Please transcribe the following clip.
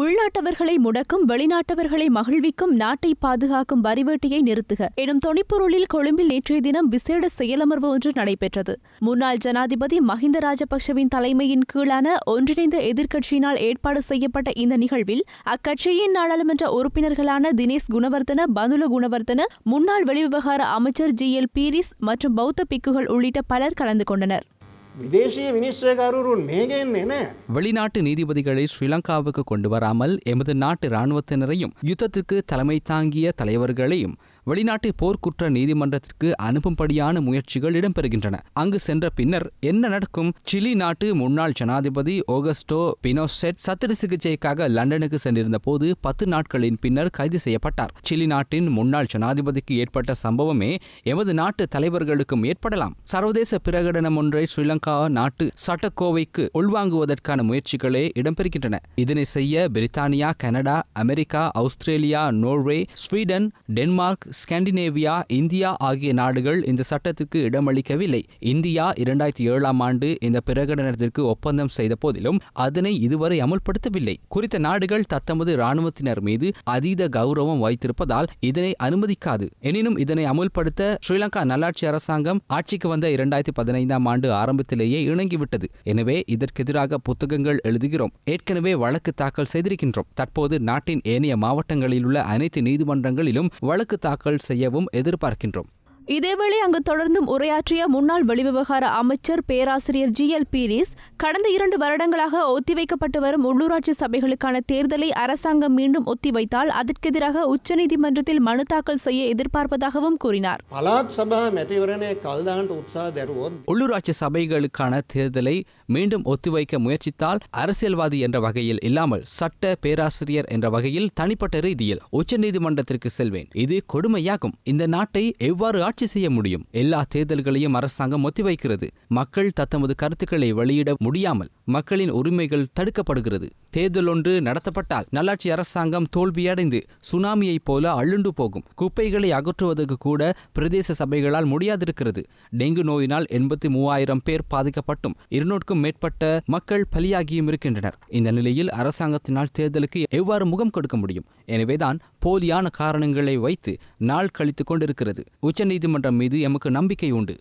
உள்நாட்டவர்களை முடக்கும் வெளிநாட்டவர்களை மகிழ்விக்கும் நாட்டை பாதுகாக்கும் வரிவேட்டையை நிறுத்துக எனும் தொனிப்பொருளில் கொழும்பில் நேற்றைய தினம் விசேட செயலமர்வு ஒன்று நடைபெற்றது முன்னாள் ஜனாதிபதி மஹிந்த ராஜபக்சவின் தலைமையின் கீழான ஒன்றிணைந்த எதிர்க்கட்சியினால் ஏற்பாடு செய்யப்பட்ட இந்த நிகழ்வில் அக்கட்சியின் நாடாளுமன்ற உறுப்பினர்களான தினேஷ் குணவர்தன பனுல குணவர்தன முன்னாள் வெளிவிவகார அமைச்சர் ஜி எல் பீரிஸ் மற்றும் பௌத்த பிக்குகள் உள்ளிட்ட பலர் கலந்து கொண்டனர் வெளிநாட்டு நீதிபதிகளை ஸ்ரீலங்காவுக்கு கொண்டு வராமல் எமது நாட்டு இராணுவத்தினரையும் யுத்தத்துக்கு தலைமை தாங்கிய தலைவர்களையும் வெளிநாட்டு போர்க்குற்ற நீதிமன்றத்திற்கு அனுப்பும்படியான முயற்சிகள் இடம்பெறுகின்றன அங்கு சென்ற பின்னர் என்ன நடக்கும் சிலி நாட்டு முன்னாள் ஜனாதிபதி ஓகஸ்டோ பினோசெட் சத்திர சிகிச்சைக்காக லண்டனுக்கு சென்றிருந்த போது பத்து நாட்களின் பின்னர் கைது செய்யப்பட்டார் சிலி நாட்டின் முன்னாள் ஜனாதிபதிக்கு ஏற்பட்ட சம்பவமே எமது நாட்டு தலைவர்களுக்கும் ஏற்படலாம் சர்வதேச பிரகடனம் ஒன்றை ஸ்ரீலங்கா நாட்டு சட்டக்கோவைக்கு உள்வாங்குவதற்கான முயற்சிகளே இடம்பெறுகின்றன இதனை செய்ய Britannia Canada America Australia Norway Sweden Denmark Scandinavia India ஆகிய நாடுகள் இந்த சட்டத்திற்கு இடமளிக்கவில்லை இந்தியா இரண்டாயிரத்தி ஏழாம் ஆண்டு இந்த பிரகடனத்திற்கு ஒப்பந்தம் செய்த போதிலும் அதனை இதுவரை அமுல்படுத்தவில்லை குறித்த நாடுகள் தத்தமது இராணுவத்தினர் மீது அதீத கௌரவம் வைத்திருப்பதால் இதனை அனுமதிக்காது எனினும் இதனை அமுல்படுத்த ஸ்ரீலங்கா நல்லாட்சி அரசாங்கம் ஆட்சிக்கு வந்த இரண்டாயிரத்தி பதினைந்தாம் ஆண்டு ஆரம்பத்திலேயே இணங்கிவிட்டது எனவே இதற்கெதிராக புத்தகங்கள் எழுதுகிறோம் ஏற்கனவே வழக்கு தாக்கல் செய்திருக்கின்றோம் தற்போது நாட்டின் ஏனைய மாவட்டங்களில் உள்ள அனைத்து நீதிமன்றங்களிலும் வழக்கு தாக்கல் தாக்கல் செய்யவும் எதிர்பார்க்கின்றோம் இதேவேளை அங்கு தொடர்ந்தும் உரையாற்றிய முன்னாள் வெளிவிவகார அமைச்சர் பேராசிரியர் ஜி எல் பீரிஸ் கடந்த இரண்டு வருடங்களாக ஒத்திவைக்கப்பட்டு வரும் உள்ளூராட்சி சபைகளுக்கான தேர்தலை அரசாங்கம் மீண்டும் ஒத்திவைத்தால் அதற்கெதிராக உச்சநீதிமன்றத்தில் மனு தாக்கல் செய்ய எதிர்பார்ப்பதாகவும் கூறினார் உள்ளூராட்சி சபைகளுக்கான தேர்தலை மீண்டும் ஒத்திவைக்க முயற்சித்தால் அரசியல்வாதி என்ற வகையில் இல்லாமல் சட்ட பேராசிரியர் என்ற வகையில் தனிப்பட்ட ரீதியில் உச்சநீதிமன்றத்திற்கு செல்வேன் இது கொடுமையாகும் இந்த நாட்டை எவ்வாறு ஆட்சி செய்ய முடியும் எல்லா தேர்தல்களையும் அரசாங்கம் ஒத்திவைக்கிறது மக்கள் தத்தமது கருத்துக்களை வெளியிட முடியாமல் மக்களின் உரிமைகள் தடுக்கப்படுகிறது தேர்தல் ஒன்று நடத்தப்பட்டால் நல்லாட்சி அரசாங்கம் தோல்வியடைந்து சுனாமியைப் போல அள்ளுண்டு போகும் குப்பைகளை அகற்றுவதற்கு கூட பிரதேச சபைகளால் முடியாதிருக்கிறது டெங்கு நோயினால் எண்பத்தி மூவாயிரம் பேர் பாதிக்கப்பட்டும் இருநூறுக்கும் மேற்பட்ட மக்கள் பலியாகியும் இருக்கின்றனர் இந்த நிலையில் அரசாங்கத்தினால் தேர்தலுக்கு எவ்வாறு முகம் கொடுக்க முடியும் எனவேதான் போலியான காரணங்களை வைத்து நாள் கழித்து கொண்டிருக்கிறது உச்சநீதிமன்றம் மீது எமக்கு நம்பிக்கை உண்டு